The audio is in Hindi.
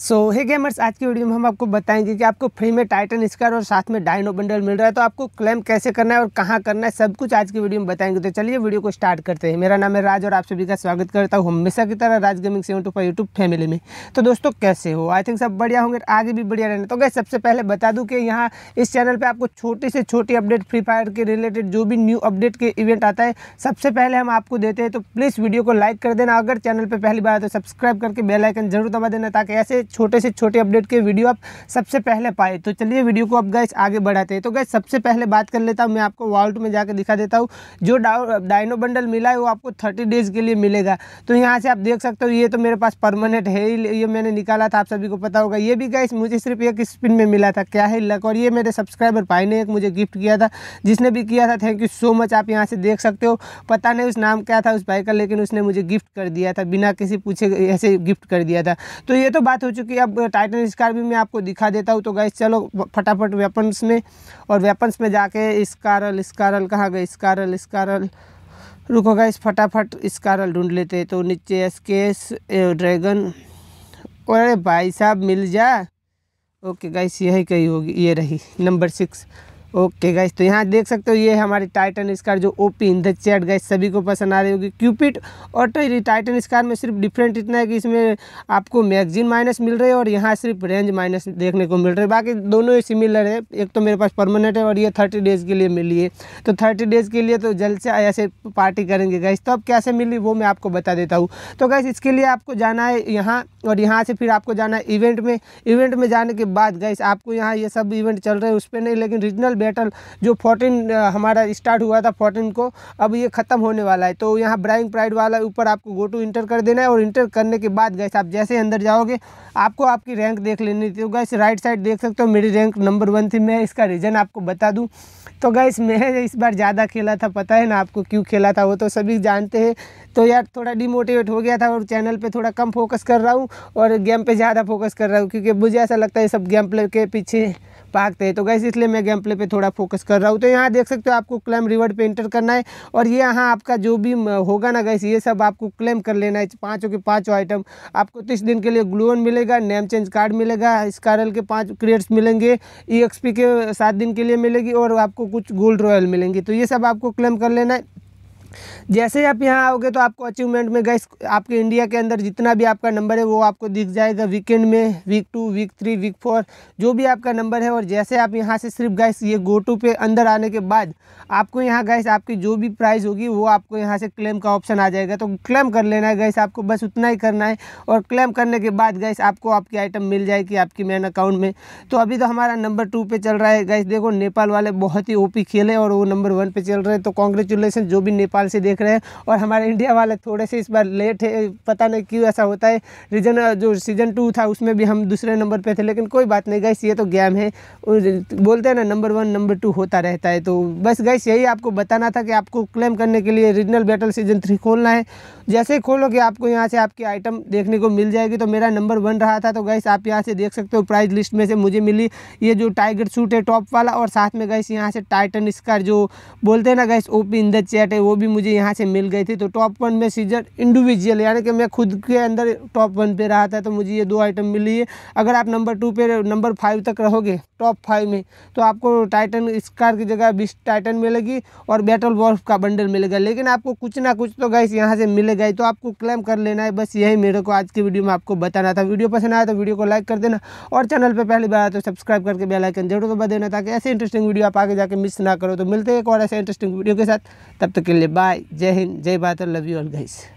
सो हे गेमर्स आज की वीडियो में हम आपको बताएंगे कि आपको फ्री में टाइटन स्कार और साथ में डायनो बंडल मिल रहा है तो आपको क्लेम कैसे करना है और कहाँ करना है सब कुछ आज की वीडियो में बताएंगे तो चलिए वीडियो को स्टार्ट करते हैं मेरा नाम है राज और आप सभी का स्वागत करता हूँ हमेशा की तरह Raj gaming seven two five YouTube family में तो दोस्तों कैसे हो आई थिंक सब बढ़िया होंगे आगे भी बढ़िया रहना तो गए सबसे पहले बता दूँ कि यहाँ इस चैनल पर आपको छोटी से छोटी अपडेट फ्री फायर के रिलेटेड जो भी न्यू अपडेट के इवेंट आता है सबसे पहले हम आपको देते हैं तो प्लीज़ वीडियो को लाइक कर देना अगर चैनल पर पहली बार तो सब्सक्राइब करके बेलाइकन जरूर दबा देना ताकि ऐसे छोटे से छोटे अपडेट के वीडियो आप सबसे पहले पाए तो चलिए वीडियो को अब गैस आगे बढ़ाते हैं तो गैस सबसे पहले बात कर लेता हूँ मैं आपको वॉल्ट में जाकर दिखा देता हूँ जो डाइनो बंडल मिला है वो आपको थर्टी डेज़ के लिए मिलेगा तो यहाँ से आप देख सकते हो ये तो मेरे पास परमानेंट है ये मैंने निकाला था आप सभी को पता होगा ये भी गैस मुझे सिर्फ एक स्पिन में मिला था क्या है लक और ये मेरे सब्सक्राइबर भाई ने एक मुझे गिफ्ट किया था जिसने भी किया था थैंक यू सो मच आप यहाँ से देख सकते हो पता नहीं उस नाम क्या था उस भाई का लेकिन उसने मुझे गिफ्ट कर दिया था बिना किसी पूछे ऐसे गिफ्ट कर दिया था तो ये तो बात हो चुकी है अब टाइटन स्कार भी मैं आपको दिखा देता हूँ तो गाइस चलो फटाफट वेपन्स में और वेपन्स में जाके स्कारल स्कारल कहाँ गए स्कारल स्कारल रुको गाइस फटाफट स्कारल ढूंढ लेते तो नीचे एसकेस ड्रैगन अरे भाई साहब मिल जा ओके गाइस यही कही होगी ये रही नंबर सिक्स ओके गाइस तो यहाँ देख सकते हो ये हमारी टाइटन स्कार जो OP in the chat guys सभी को पसंद आ रही होगी क्यूपिट और तो टाइटन स्कार में सिर्फ डिफरेंट इतना है कि इसमें आपको मैगजीन माइनस मिल रही है और यहाँ सिर्फ रेंज माइनस देखने को मिल रही है बाकी दोनों ही सिमिलर है एक तो मेरे पास परमानेंट है और ये थर्टी डेज़ के लिए मिली है तो थर्टी डेज़ के लिए तो जल्द से ऐसे पार्टी करेंगे गाइस तो अब कैसे मिली वो मैं आपको बता देता हूँ तो गाइस इसके लिए आपको जाना है यहाँ और यहाँ से फिर आपको जाना है इवेंट में इवेंट में जाने के बाद गाइस आपको यहाँ ये सब इवेंट चल रहे हैं उस पर नहीं लेकिन रीजनल बैटल जो फोर्टीन हमारा स्टार्ट हुआ था फोर्टीन को अब ये ख़त्म होने वाला है तो यहाँ ब्राइंग प्राइड वाला ऊपर आपको गो टू इंटर कर देना है और इंटर करने के बाद गैस आप जैसे अंदर जाओगे आपको आपकी रैंक देख लेनी थी तो गैस राइट साइड देख सकते हो मेरी रैंक नंबर वन थी मैं इसका रीज़न आपको बता दूँ तो गैस मैं इस बार ज़्यादा खेला था पता है ना आपको क्यों खेला था वो तो सभी जानते हैं तो यार थोड़ा डिमोटिवेट हो गया था और चैनल पे थोड़ा कम फोकस कर रहा हूँ और गेम पे ज़्यादा फोकस कर रहा हूँ क्योंकि मुझे ऐसा लगता है सब गेम प्ले के पीछे पाकते हैं तो गैस इसलिए मैं गेम प्ले पर थोड़ा फोकस कर रहा हूँ तो यहाँ देख सकते हो आपको क्लेम रिवर्ड पर इंटर करना है और ये यहाँ आपका जो भी होगा ना गैस ये सब आपको क्लेम कर लेना है पाँचों के पाँचों आइटम आपको तीस तो दिन के लिए ग्लून मिलेगा नेम चेंज कार्ड मिलेगा स्कारल के पाँच क्रिएट्स मिलेंगे ई के सात दिन के लिए मिलेगी और आपको कुछ गोल्ड रॉयल मिलेंगी तो ये सब आपको क्लेम कर लेना है जैसे आप यहाँ आओगे तो आपको अचीवमेंट में गैस आपके इंडिया के अंदर जितना भी आपका नंबर है वो आपको दिख जाएगा वीकेंड में week two week three week four जो भी आपका नंबर है और जैसे आप यहाँ से सिर्फ गैस ये गो टू पे अंदर आने के बाद आपको यहाँ गैस आपकी जो भी प्राइस होगी वो आपको यहाँ से क्लेम का ऑप्शन आ जाएगा तो क्लेम कर लेना है गैस आपको बस उतना ही करना है और क्लेम करने के बाद गैस आपको आपकी आइटम मिल जाएगी आपकी मैन अकाउंट में तो अभी तो हमारा नंबर टू पर चल रहा है गैस देखो नेपाल वाले बहुत ही ओ खेले और वो नंबर वन पर चल रहे हैं तो कॉन्ग्रेचुलेसन जो भी नेपाल ध्यान से देख रहे हैं और हमारे इंडिया वाले थोड़े से इस बार लेट है पता नहीं क्यों ऐसा होता है रीजन जो सीज़न टू था उसमें भी हम दूसरे नंबर पर थे लेकिन कोई बात नहीं गैस ये तो गेम है बोलते हैं ना नंबर वन नंबर टू होता रहता है तो बस गैस यही आपको बताना था कि आपको क्लेम करने के लिए रीजनल बैटल सीजन थ्री खोलना है जैसे ही खोलोगे आपको यहाँ से आपकी आइटम देखने को मिल जाएगी तो मेरा नंबर वन रहा था तो गैस आप यहाँ से देख सकते हो प्राइज लिस्ट में से मुझे मिली ये जो टाइगर सूट है टॉप वाला और साथ में गैस यहाँ से टाइटन इसका जो बोलते हैं ना guys OP in the chat है वो भी भी मुझे यहाँ से मिल गई थी तो टॉप वन में सीजर इंडिविजुअल यानी कि मैं खुद के अंदर टॉप वन पे रहा था तो मुझे ये दो आइटम मिली है अगर आप नंबर टू पे नंबर फाइव तक रहोगे टॉप फाइव में तो आपको टाइटन स्कार की जगह बीस टाइटन मिलेगी और बैटल वॉल्फ का बंडल मिलेगा लेकिन आपको कुछ ना कुछ तो गैस यहाँ से मिलेगा तो आपको क्लेम कर लेना है बस यही मेरे को आज की वीडियो में आपको बताना था वीडियो पसंद आया तो वीडियो को लाइक कर देना और चैनल पर पहली बार आया तो सब्सक्राइब करके बेलाइकन जरूर दबा देना ताकि ऐसे इंटरेस्टिंग वीडियो आप आगे जाकर मिस ना करो तो मिलते हैं एक और ऐसे इंटरेस्टिंग वीडियो के साथ तब तक के लिए बाय जय हिंद जय Bharat love you all guys